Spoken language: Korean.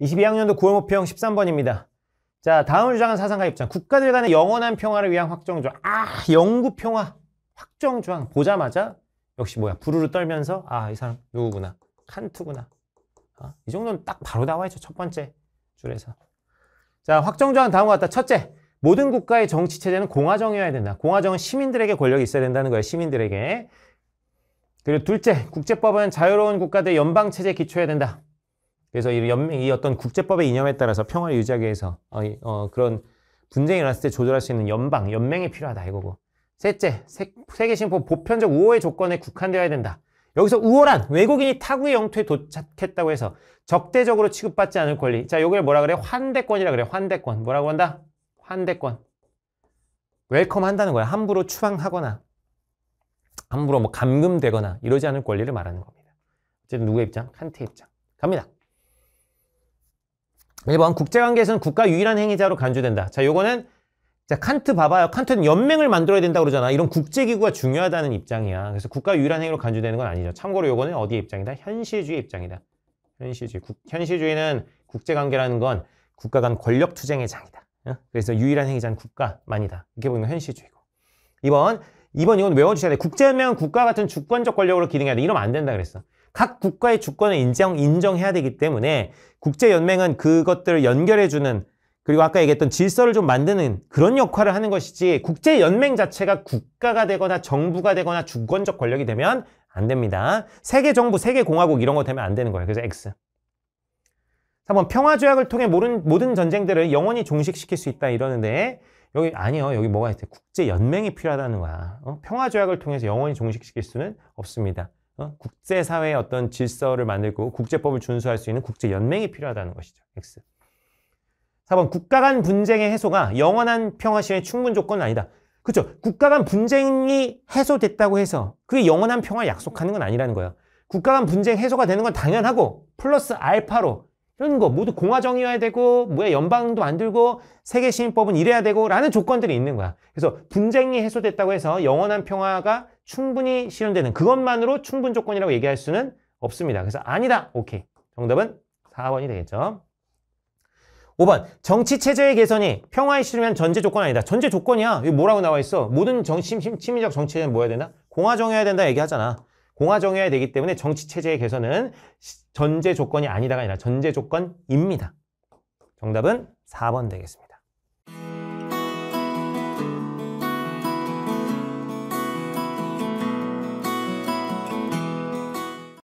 22학년도 9월 목평 13번입니다. 자, 다음 주장은 사상가 입장. 국가들 간의 영원한 평화를 위한 확정조항. 아, 영구 평화 확정조항 보자마자 역시 뭐야 부르르 떨면서 아, 이 사람 누구구나. 칸트구나 아, 이 정도는 딱 바로 나와야죠. 첫 번째 줄에서. 자, 확정조항 다음과 같다. 첫째, 모든 국가의 정치 체제는 공화정이어야 된다. 공화정은 시민들에게 권력이 있어야 된다는 거예요. 시민들에게. 그리고 둘째, 국제법은 자유로운 국가 대 연방 체제 에 기초해야 된다. 그래서 이, 연, 이 어떤 국제법의 이념에 따라서 평화를 유지하기 위해서 어, 어, 그런 분쟁이 일어났을 때 조절할 수 있는 연방, 연맹이 필요하다 이거고 셋째, 세, 세계신포 보편적 우호의 조건에 국한되어야 된다. 여기서 우월한 외국인이 타국의 영토에 도착했다고 해서 적대적으로 취급받지 않을 권리. 자, 요걸 뭐라 그래? 환대권이라 그래. 환대권. 뭐라고 한다? 환대권. 웰컴 한다는 거야. 함부로 추방하거나 함부로 뭐 감금되거나 이러지 않을 권리를 말하는 겁니다. 어쨌든 누구의 입장? 칸트의 입장. 갑니다. 1번 국제관계에서는 국가 유일한 행위자로 간주된다. 자, 요거는 자, 칸트 봐봐요. 칸트는 연맹을 만들어야 된다 고 그러잖아. 이런 국제기구가 중요하다는 입장이야. 그래서 국가 유일한 행위로 간주되는 건 아니죠. 참고로 요거는 어디의 입장이다? 현실주의 입장이다. 현실주의. 국, 현실주의는 국제관계라는 건 국가 간 권력 투쟁의 장이다. 그래서 유일한 행위자는 국가만이다. 이렇게 보면 현실주의고. 2번, 2번 이건 외워주셔야 돼. 국제연맹은 국가 같은 주권적 권력으로 기능해야 돼. 이러면 안 된다 그랬어. 각 국가의 주권을 인정, 인정해야 되기 때문에 국제연맹은 그것들을 연결해주는 그리고 아까 얘기했던 질서를 좀 만드는 그런 역할을 하는 것이지 국제연맹 자체가 국가가 되거나 정부가 되거나 주권적 권력이 되면 안 됩니다. 세계 정부, 세계 공화국 이런 거 되면 안 되는 거예요. 그래서 X. 3번 평화조약을 통해 모든, 모든 전쟁들을 영원히 종식시킬 수 있다 이러는데 여기 아니요 여기 뭐가 있어요 국제연맹이 필요하다는 거야 어? 평화조약을 통해서 영원히 종식시킬 수는 없습니다 어? 국제사회의 어떤 질서를 만들고 국제법을 준수할 수 있는 국제연맹이 필요하다는 것이죠. X. 4번 국가 간 분쟁의 해소가 영원한 평화 시의 충분 조건은 아니다. 그렇죠. 국가 간 분쟁이 해소됐다고 해서 그게 영원한 평화를 약속하는 건 아니라는 거예요 국가 간 분쟁 해소가 되는 건 당연하고 플러스 알파로 이런 거 모두 공화정이어야 되고 뭐야 연방도 만들고 세계시민법은 이래야 되고 라는 조건들이 있는 거야. 그래서 분쟁이 해소됐다고 해서 영원한 평화가 충분히 실현되는 그것만으로 충분 조건이라고 얘기할 수는 없습니다. 그래서 아니다. 오케이. 정답은 4번이 되겠죠. 5번 정치체제의 개선이 평화의실현 전제 조건 아니다. 전제 조건이야. 이거 뭐라고 나와 있어? 모든 정치, 심리적 정치는 뭐 해야 되나? 공화정해야 된다 얘기하잖아. 공화정해야 되기 때문에 정치체제의 개선은 전제 조건이 아니다가 아니라 전제 조건입니다. 정답은 4번 되겠습니다.